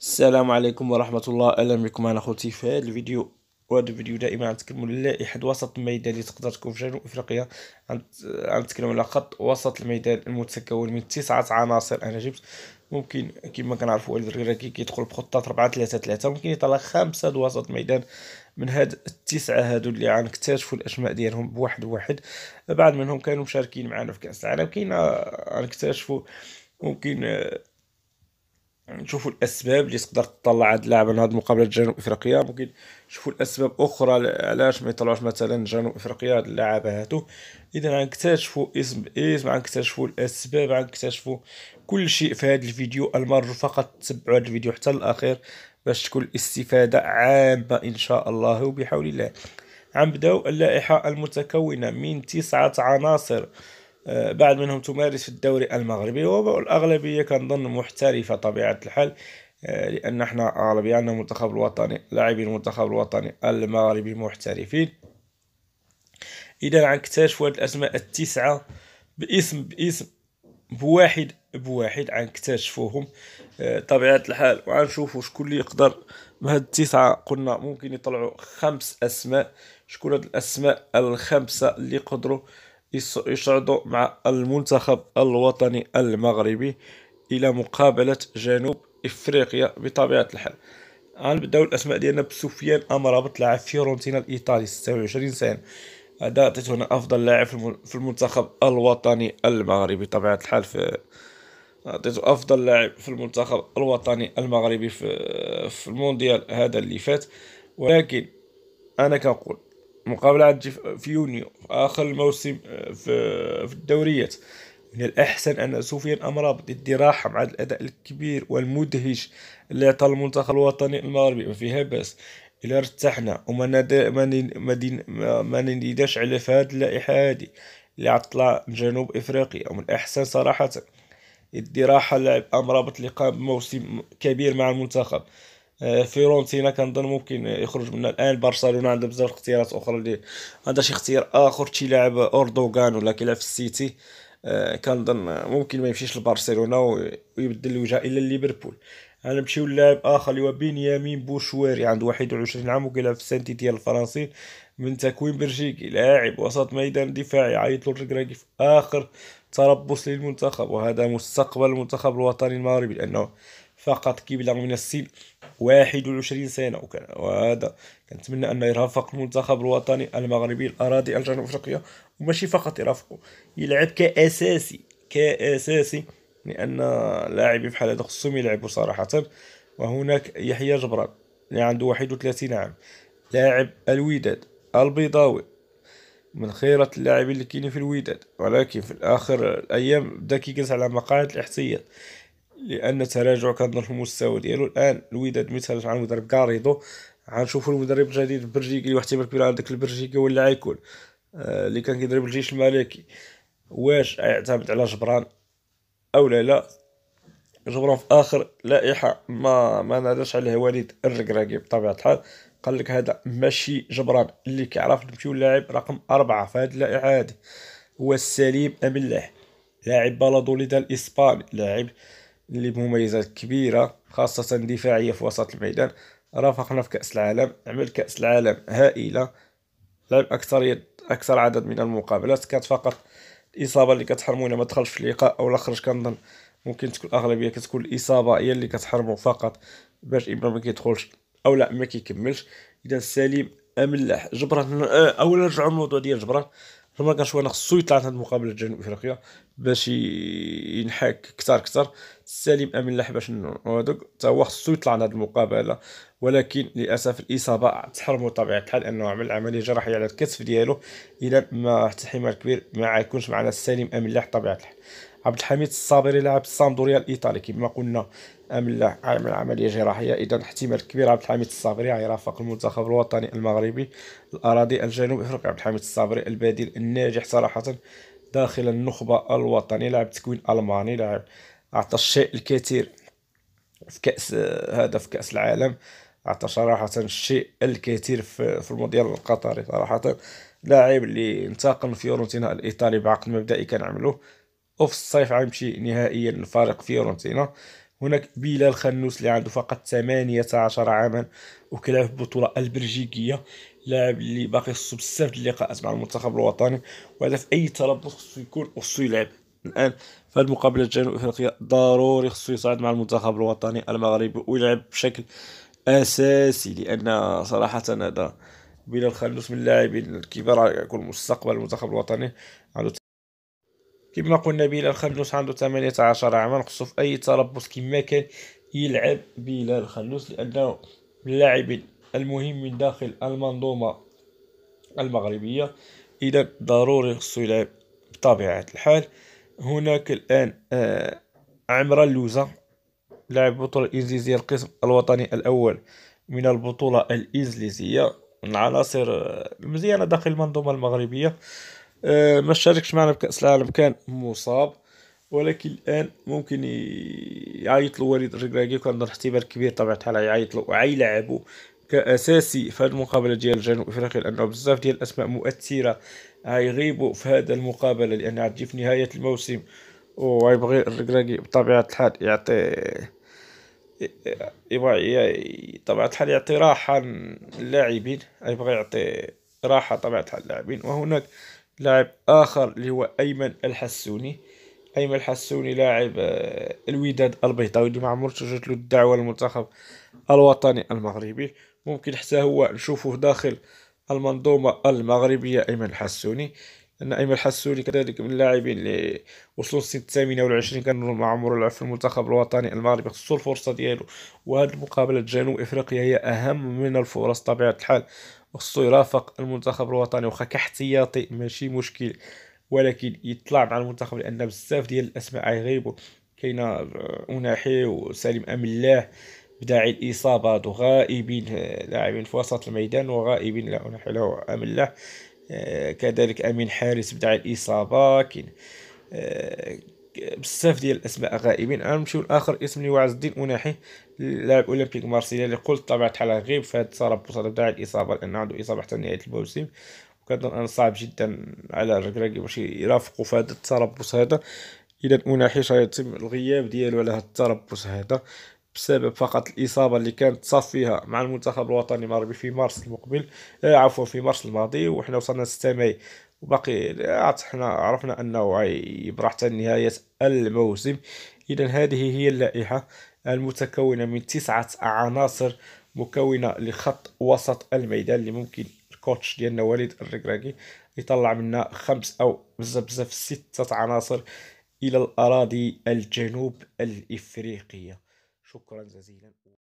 السلام عليكم ورحمة الله أهلا بكم أنا خوتي في هذا الفيديو وهذا الفيديو دائما غنتكلموا على لائحة وسط الميدان اللي تقدر تكون في جنوب أفريقيا غنتكلموا على خط وسط الميدان المتكون من تسعة عناصر أنا جبت ممكن كما كنعرفوا الدريرة كي كيدخل بخطة 4 3 3 ممكن يطلع خمسة وسط ميدان من هاد التسعة هادو اللي غنكتشفوا الأسماء ديالهم بواحد بواحد بعض منهم كانوا مشاركين معنا في كأس العالم كاين غنكتشفوا ممكن نشوفوا يعني الاسباب اللي تقدر تطلع هاد اللاعب من هاد المقابله جنوب افريقيا ممكن نشوفوا الاسباب اخرى علاش ما يطلعوش مثلا جنوب افريقيا هاد اللاعبه هادو اذا غنكتشفوا اسم اسم غنكتشفوا الاسباب غنكتشفوا كل شيء في هاد الفيديو المرجو فقط تتبعوا هاد الفيديو حتى الاخير باش تكون الاستفاده عامه ان شاء الله وبحول الله غنبداو اللائحه المتكونه من تسعه عناصر آه، بعد منهم تمارس في الدوري المغربي والأغلبية كنظن محترفة طبيعة الحال آه، لأن احنا أغلبية عندنا المنتخب الوطني لاعبي المنتخب الوطني المغربي محترفين إذا غنكتشفوا هاد الأسماء التسعة باسم باسم بواحد بواحد غنكتشفوهم آه، طبيعة الحال وغنشوفوا شكون اللي يقدر بهاد التسعة قلنا ممكن يطلعوا خمس أسماء شكون هاد الأسماء الخمسة اللي قدروا آه يصعد مع المنتخب الوطني المغربي الى مقابله جنوب افريقيا بطبيعه الحال غنبداو الاسماء ديالنا بسفيان امرابط لاعب فيورنتينا الايطالي 26 سنه هذا هنا افضل لاعب في المنتخب الوطني المغربي بطبيعه الحال في عطيتو افضل لاعب في المنتخب الوطني المغربي في في المونديال هذا اللي فات ولكن انا كنقول مقابلات في يونيو في آخر الموسم آه، في, في الدوريات من الأحسن أن سفيان أمرابط يدي راحة مع الأداء الكبير والمدهش اللي عطى المنتخب الوطني المغربي ما فيها باس إلا ارتحنا وما ندا ما نديداش على في هاد اللائحة هادي اللي عطلع جنوب إفريقيا ومن الأحسن صراحة يدي راحة لاعب أمرابط اللي قام بموسم كبير مع المنتخب آه، فيرونتينا كنظن ممكن يخرج منها الان برشلونه عنده بزاف اختيارات اخرى اللي عندها شي اختيار اخر شي لاعب اردوغان ولا كيلعب في السيتي آه، كنظن ممكن ما يمشيش لبرشلونه ويبدل الوجهه الى ليفربول انا نمشيو للاعب اخر اللي هو بنيامين بوشواري عنده 21 عام وكيلعب في سانتي ديال الفرنسي من تكوين بلجيكي لاعب وسط ميدان دفاعي عيط له الركراكي في اخر تربص للمنتخب وهذا مستقبل المنتخب الوطني المغربي لانه فقط كيبلغ من السن 21 سنة وهذا كنتمنى أن يرافق المنتخب الوطني المغربي الأراضي الجنوب أفريقية وماشي فقط يرافقه يلعب كأساسي كأساسي لأن لاعب بحال هذا خصهم يلعبوا صراحة وهناك يحيى جبران اللي عنده 31 عام لاعب الوداد البيضاوي من خيرة اللاعبين اللي كاينين في الوداد ولكن في الآخر الأيام بدا كيجلس على مقاعد الاحتياط لان تراجع كنظن في المستوى ديالو الان الوداد مثلا على المدرب كاريدو غنشوفوا المدرب الجديد البلجيكي اللي واحتمال كبير عندك البرجيكي البلجيكي هو غيكون آه، اللي كان كيدرب الجيش الملكي واش يعتمد على جبران او لا لا جبران في اخر لائحه ما ما ناداش عليه وليد الركراكي بطبيعه الحال قال لك هذا ماشي جبران اللي كيعرف نمشيو اللاعب رقم أربعة في هذه اللائحه هذه هو السليم ام الله لاعب بلدو الاسباني لاعب اللي بمميزات كبيرة خاصة دفاعية في وسط الميدان رافقنا في كأس العالم عمل كأس العالم هائلة لعب أكثر يد أكثر عدد من المقابلات كانت فقط الإصابة اللي كتحرمونا ما دخلش في اللقاء أو لا خرج كنظن ممكن تكون الأغلبية كتكون الإصابة هي اللي كتحرمو فقط باش إما ما كيدخلش أو لا ما كيكملش إذا سليم أملاح جبران أولا نرجعو للموضوع ديال جبران جمال كنشوف انا خصو يطلع عند هاد المقابله جنوب افريقيا باش ينحاك كثار كثار سليم امين لاح باش هذوك حتى هو خصو يطلع عند هاد المقابله ولكن للاسف الاصابه تحرمو بطبيعه الحال انه عمل عمليه جراحيه على الكتف ديالو الى ما احتمال كبير ما يكونش معنا سليم امين لاح بطبيعه الحال عبد الحميد الصابري لاعب السامدوريا الايطالي كما قلنا عمل عمل عمليه جراحيه اذا احتمال كبير عبد الحميد الصابري يرافق المنتخب الوطني المغربي الاراضي الجنوب افريقيا عبد الحميد الصابري البديل الناجح صراحه داخل النخبه الوطني لاعب تكوين الماني لاعب اعطى الشيء الكثير في كاس هدف في كاس العالم اعطى صراحه الشيء الكثير في المونديال القطري صراحه لاعب اللي انتقل من فيورنتينا الايطالي بعقد مبدئي كان عمله وفي الصيف غيمشي نهائيا لفريق فيورنتينا هناك بلال خنوس اللي عنده فقط 18 عاما وكيلعب في البطوله البلجيكيه لاعب اللي باقي خصو بزاف ديال اللقاءات مع المنتخب الوطني وهذا في اي تربص خصو يكون خصو يلعب الان في المقابله الجنوب افريقيه ضروري خصو يصعد مع المنتخب الوطني المغربي ويلعب بشكل اساسي لان صراحه هذا بلال خنوس من اللاعبين الكبار على يكون مستقبل المنتخب الوطني عنده كما قلنا بلال خلوس عنده 18 عاما خصو في اي تربص كما كان يلعب بلال خلوس لانه من اللاعبين المهم من داخل المنظومه المغربيه اذا ضروري خصو يلعب بطبيعه الحال هناك الان آه عمران اللوزه لاعب البطوله الانجليزيه القسم الوطني الاول من البطوله الانجليزيه من عناصر آه، مزيانه داخل المنظومه المغربيه آه، ما شاركش معنا بكأس العالم كان مصاب ولكن الآن ممكن يعيط له وليد الركراكي وكان احتمال كبير طبعا الحال يعيط له لعبه كأساسي في المقابلة ديال جنوب أفريقيا لأنه بزاف ديال الأسماء مؤثرة غيغيبوا في هذا المقابلة لأن عاد في نهاية الموسم وغيبغي الركراكي بطبيعة الحال يعطي يبغي طبعا الحال يعطي راحة للاعبين يبغي يعطي راحة طبعا الحال للاعبين وهناك لاعب اخر اللي هو ايمن الحسوني ايمن الحسوني لاعب آه، الوداد البيضاوي اللي ما عمرته جات له الدعوه للمنتخب الوطني المغربي ممكن حتى هو نشوفه داخل المنظومه المغربيه ايمن الحسوني لان ايمن الحسوني كذلك من اللاعبين اللي وصلوا سن 28 كان مع عمره لعب في المنتخب الوطني المغربي خصو الفرصه ديالو وهذه المقابله الجنوب افريقيا هي اهم من الفرص طبيعه الحال خصو يرافق المنتخب الوطني واخا كاحتياطي ماشي مشكل ولكن يطلع مع المنتخب لان بزاف ديال الاسماء غيغيبوا كاينه آه، اوناحي وسالم ام الله بداعي الاصابه غائبين آه، لاعبين في وسط الميدان وغائبين لا اوناحي لا ام الله كذلك امين حارس بداعي الاصابه كاين آه، بزاف ديال الاسماء غائبين نمشيو لاخر اسم اللي واعز الدين اوناحي لاعب اولمبيك مارسيليا اللي قلت طبيعه الحال غيب في هذا التربص هذا تاع الاصابه لان عنده اصابه حتى نهايه الموسم وكنظن انا صعب جدا على ركراكي باش يرافقوا في هذا التربص هذا اذا اوناحي سيتم الغياب ديالو على هذا التربص هذا بسبب فقط الإصابة اللي كانت صافيها مع المنتخب الوطني المغربي في مارس المقبل آه، عفوا في مارس الماضي وحنا وصلنا 6 ماي وباقي حنا عرفنا انه غيبقى حتى نهايه الموسم اذا هذه هي اللائحه المتكونه من تسعه عناصر مكونه لخط وسط الميدان اللي ممكن الكوتش ديالنا وليد الركراكي يطلع منا خمس او بزاف بزاف سته عناصر الى الاراضي الجنوب الافريقيه شكرا جزيلا